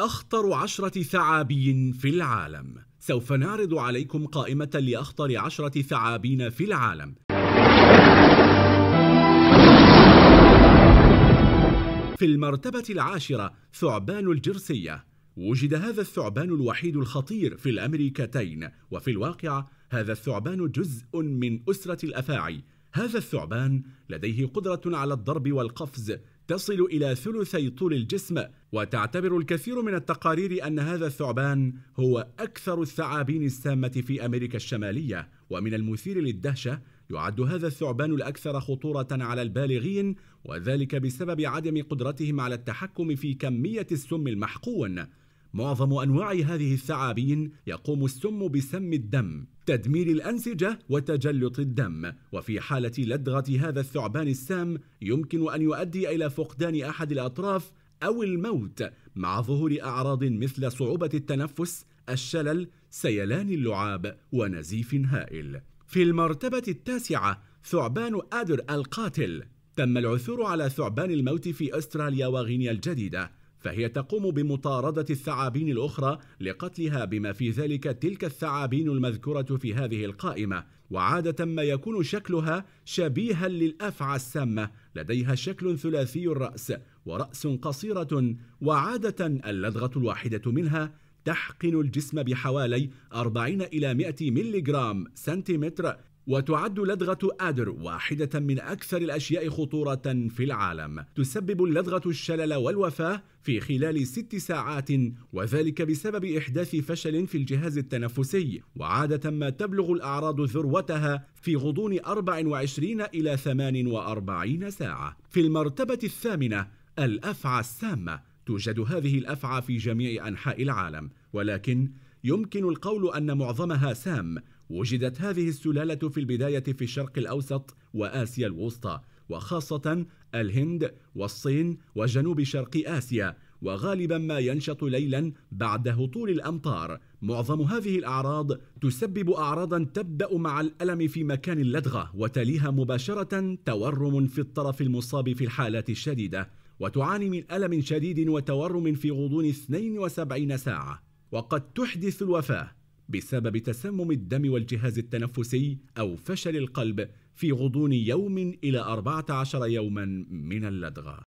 أخطر عشرة ثعابين في العالم سوف نعرض عليكم قائمة لأخطر عشرة ثعابين في العالم في المرتبة العاشرة ثعبان الجرسية وجد هذا الثعبان الوحيد الخطير في الأمريكتين وفي الواقع هذا الثعبان جزء من أسرة الأفاعي هذا الثعبان لديه قدرة على الضرب والقفز تصل إلى ثلثي طول الجسم وتعتبر الكثير من التقارير أن هذا الثعبان هو أكثر الثعابين السامة في أمريكا الشمالية ومن المثير للدهشة يعد هذا الثعبان الأكثر خطورة على البالغين وذلك بسبب عدم قدرتهم على التحكم في كمية السم المحقون معظم أنواع هذه الثعابين يقوم السم بسم الدم تدمير الأنسجة وتجلط الدم وفي حالة لدغة هذا الثعبان السام يمكن أن يؤدي إلى فقدان أحد الأطراف أو الموت مع ظهور أعراض مثل صعوبة التنفس الشلل سيلان اللعاب ونزيف هائل في المرتبة التاسعة ثعبان أدر القاتل تم العثور على ثعبان الموت في أستراليا وغينيا الجديدة فهي تقوم بمطاردة الثعابين الأخرى لقتلها بما في ذلك تلك الثعابين المذكورة في هذه القائمة وعادة ما يكون شكلها شبيها للأفعى السامة لديها شكل ثلاثي الرأس ورأس قصيرة وعادة اللدغة الواحدة منها تحقن الجسم بحوالي 40 إلى 100 ملغرام سنتيمتر وتعد لدغة آدر واحدة من أكثر الأشياء خطورة في العالم تسبب اللدغة الشلل والوفاة في خلال ست ساعات وذلك بسبب إحداث فشل في الجهاز التنفسي وعادة ما تبلغ الأعراض ذروتها في غضون 24 إلى 48 ساعة في المرتبة الثامنة الأفعى السامة توجد هذه الأفعى في جميع أنحاء العالم ولكن يمكن القول أن معظمها سام وجدت هذه السلالة في البداية في الشرق الأوسط وآسيا الوسطى وخاصة الهند والصين وجنوب شرق آسيا وغالبا ما ينشط ليلا بعد هطول الأمطار معظم هذه الأعراض تسبب أعراضا تبدأ مع الألم في مكان اللدغة وتليها مباشرة تورم في الطرف المصاب في الحالات الشديدة وتعاني من ألم شديد وتورم في غضون 72 ساعة وقد تحدث الوفاة بسبب تسمم الدم والجهاز التنفسي أو فشل القلب في غضون يوم إلى 14 يوما من اللدغة.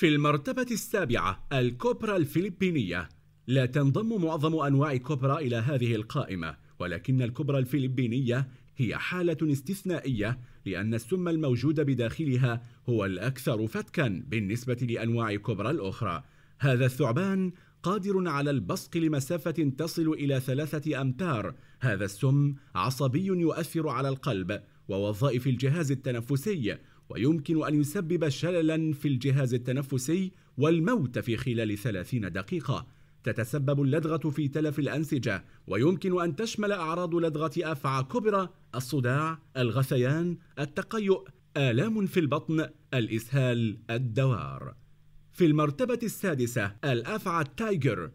في المرتبة السابعة الكوبرا الفلبينية لا تنضم معظم أنواع كوبرا إلى هذه القائمة ولكن الكوبرا الفلبينية هي حالة استثنائية لأن السم الموجود بداخلها هو الأكثر فتكا بالنسبة لأنواع كوبرا الأخرى هذا الثعبان قادر على البصق لمسافة تصل إلى ثلاثة أمتار هذا السم عصبي يؤثر على القلب ووظائف الجهاز التنفسي ويمكن أن يسبب شللا في الجهاز التنفسي والموت في خلال 30 دقيقة تتسبب اللدغة في تلف الأنسجة ويمكن أن تشمل أعراض لدغة أفعى كبرى الصداع الغثيان التقيؤ آلام في البطن الإسهال الدوار في المرتبة السادسة الأفعى التايجر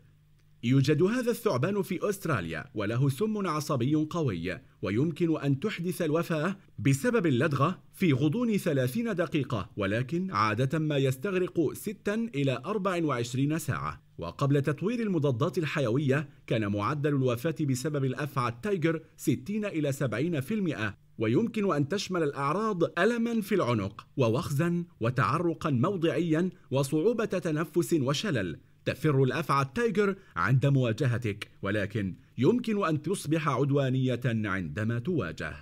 يوجد هذا الثعبان في أستراليا وله سم عصبي قوي ويمكن أن تحدث الوفاة بسبب اللدغة في غضون 30 دقيقة ولكن عادة ما يستغرق 6 إلى 24 ساعة وقبل تطوير المضادات الحيوية كان معدل الوفاة بسبب الأفعى التايجر 60 إلى 70% ويمكن أن تشمل الأعراض ألما في العنق ووخزا وتعرقا موضعيا وصعوبة تنفس وشلل تفر الأفعى التايجر عند مواجهتك ولكن يمكن أن تصبح عدوانية عندما تواجه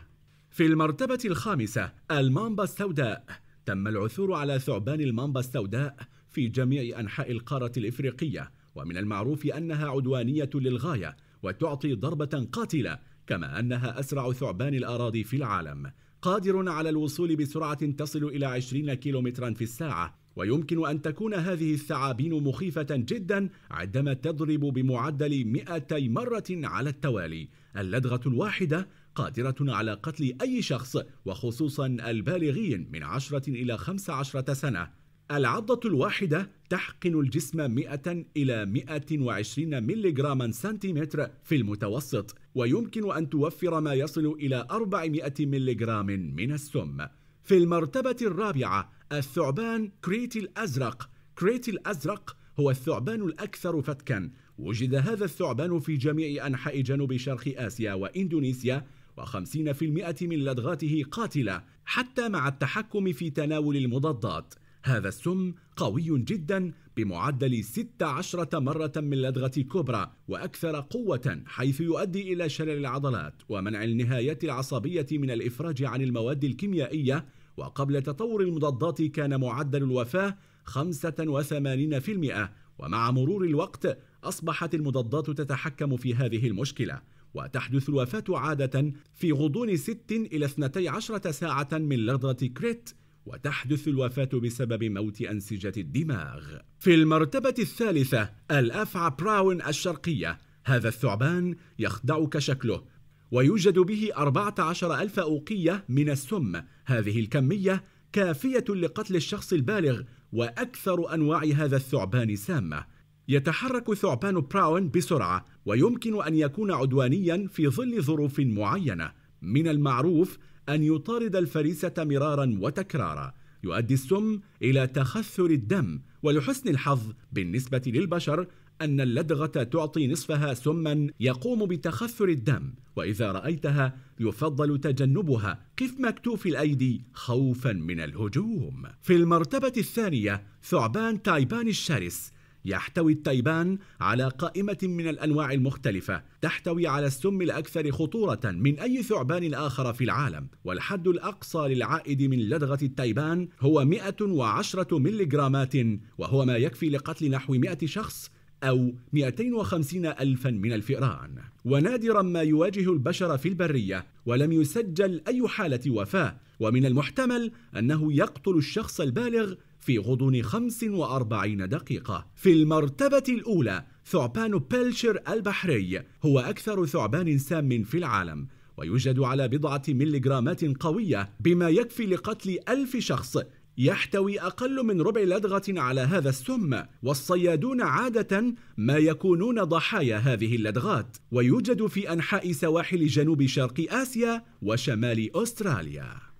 في المرتبة الخامسة المامبا السوداء تم العثور على ثعبان المامبا السوداء في جميع أنحاء القارة الإفريقية ومن المعروف أنها عدوانية للغاية وتعطي ضربة قاتلة كما أنها أسرع ثعبان الأراضي في العالم قادر على الوصول بسرعة تصل إلى 20 كيلومترا في الساعة ويمكن أن تكون هذه الثعابين مخيفة جدا عندما تضرب بمعدل 200 مرة على التوالي اللدغة الواحدة قادرة على قتل أي شخص وخصوصا البالغين من 10 إلى 15 سنة العضة الواحدة تحقن الجسم 100 إلى 120 ملغراما سنتيمتر في المتوسط ويمكن أن توفر ما يصل إلى 400 ملغرام من السم في المرتبة الرابعة الثعبان كريت الأزرق كريت الأزرق هو الثعبان الأكثر فتكا وجد هذا الثعبان في جميع أنحاء جنوب شرق آسيا وإندونيسيا و50% من لدغاته قاتلة حتى مع التحكم في تناول المضادات هذا السم قوي جدا بمعدل 16 مرة من لدغة كوبرا وأكثر قوة حيث يؤدي إلى شلل العضلات ومنع النهايات العصبية من الإفراج عن المواد الكيميائية وقبل تطور المضادات كان معدل الوفاة 85% ومع مرور الوقت أصبحت المضادات تتحكم في هذه المشكلة وتحدث الوفاة عادة في غضون 6 إلى 12 ساعة من لدغة كريت وتحدث الوفاة بسبب موت أنسجة الدماغ. في المرتبة الثالثة الأفعى براون الشرقية هذا الثعبان يخدعك شكله ويوجد به 14 ألف أوقية من السم هذه الكمية كافية لقتل الشخص البالغ وأكثر أنواع هذا الثعبان سامة يتحرك ثعبان براون بسرعة ويمكن أن يكون عدوانيا في ظل ظروف معينة من المعروف أن يطارد الفريسة مرارا وتكرارا يؤدي السم إلى تخثر الدم ولحسن الحظ بالنسبة للبشر أن اللدغة تعطي نصفها سما يقوم بتخثر الدم وإذا رأيتها يفضل تجنبها قف مكتوف الأيدي خوفا من الهجوم في المرتبة الثانية ثعبان تايبان الشرس يحتوي التيبان على قائمة من الأنواع المختلفة تحتوي على السم الأكثر خطورة من أي ثعبان آخر في العالم والحد الأقصى للعائد من لدغة التيبان هو 110 ملغرامات وهو ما يكفي لقتل نحو 100 شخص أو 250 ألفا من الفئران ونادرا ما يواجه البشر في البرية ولم يسجل أي حالة وفاة ومن المحتمل أنه يقتل الشخص البالغ في غضون 45 دقيقة في المرتبة الأولى ثعبان بيلشر البحري هو أكثر ثعبان سام في العالم ويوجد على بضعة ميليغرامات قوية بما يكفي لقتل ألف شخص يحتوي أقل من ربع لدغة على هذا السم والصيادون عادة ما يكونون ضحايا هذه اللدغات ويوجد في أنحاء سواحل جنوب شرق آسيا وشمال أستراليا